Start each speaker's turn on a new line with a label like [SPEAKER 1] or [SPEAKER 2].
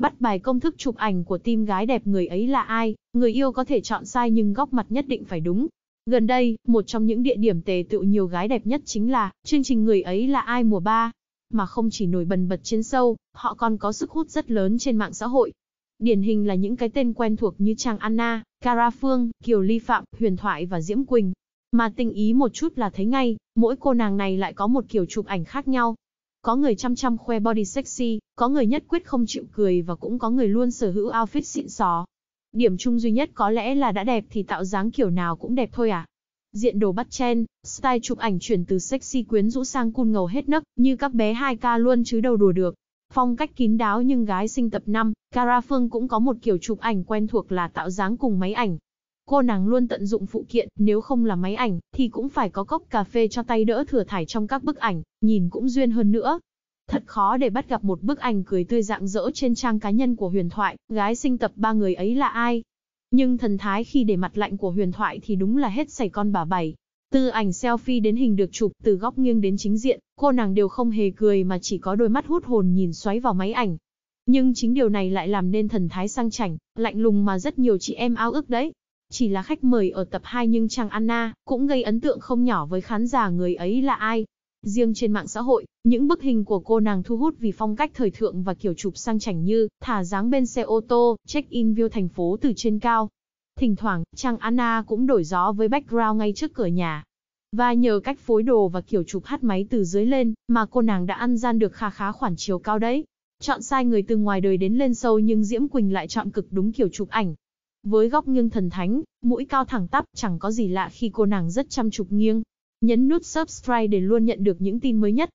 [SPEAKER 1] Bắt bài công thức chụp ảnh của tim gái đẹp người ấy là ai, người yêu có thể chọn sai nhưng góc mặt nhất định phải đúng. Gần đây, một trong những địa điểm tề tựu nhiều gái đẹp nhất chính là chương trình Người ấy là ai mùa 3. Mà không chỉ nổi bần bật trên sâu, họ còn có sức hút rất lớn trên mạng xã hội. Điển hình là những cái tên quen thuộc như Trang Anna, Cara Phương, Kiều Ly Phạm, Huyền Thoại và Diễm Quỳnh. Mà tình ý một chút là thấy ngay, mỗi cô nàng này lại có một kiểu chụp ảnh khác nhau, có người chăm chăm khoe body sexy, có người nhất quyết không chịu cười và cũng có người luôn sở hữu outfit xịn sò. Điểm chung duy nhất có lẽ là đã đẹp thì tạo dáng kiểu nào cũng đẹp thôi à. Diện đồ bắt chen, style chụp ảnh chuyển từ sexy quyến rũ sang cun ngầu hết nấc, như các bé 2K luôn chứ đâu đùa được. Phong cách kín đáo nhưng gái sinh tập 5, Cara Phương cũng có một kiểu chụp ảnh quen thuộc là tạo dáng cùng máy ảnh, Cô nàng luôn tận dụng phụ kiện, nếu không là máy ảnh, thì cũng phải có cốc cà phê cho tay đỡ thừa thải trong các bức ảnh, nhìn cũng duyên hơn nữa. Thật khó để bắt gặp một bức ảnh cười tươi dạng dỡ trên trang cá nhân của huyền thoại, gái sinh tập ba người ấy là ai. Nhưng thần thái khi để mặt lạnh của huyền thoại thì đúng là hết sảy con bà bảy. Từ ảnh selfie đến hình được chụp từ góc nghiêng đến chính diện, cô nàng đều không hề cười mà chỉ có đôi mắt hút hồn nhìn xoáy vào máy ảnh. Nhưng chính điều này lại làm nên thần thái sang chảnh, lạnh lùng mà rất nhiều chị em ao ước đấy. Chỉ là khách mời ở tập 2 nhưng chàng Anna cũng gây ấn tượng không nhỏ với khán giả người ấy là ai. Riêng trên mạng xã hội, những bức hình của cô nàng thu hút vì phong cách thời thượng và kiểu chụp sang chảnh như thả dáng bên xe ô tô, check-in view thành phố từ trên cao. Thỉnh thoảng, chàng Anna cũng đổi gió với background ngay trước cửa nhà. Và nhờ cách phối đồ và kiểu chụp hát máy từ dưới lên, mà cô nàng đã ăn gian được khá khá khoản chiều cao đấy. Chọn sai người từ ngoài đời đến lên sâu nhưng Diễm Quỳnh lại chọn cực đúng kiểu chụp ảnh. Với góc nghiêng thần thánh, mũi cao thẳng tắp, chẳng có gì lạ khi cô nàng rất chăm chụp nghiêng. Nhấn nút subscribe để luôn nhận được những tin mới nhất.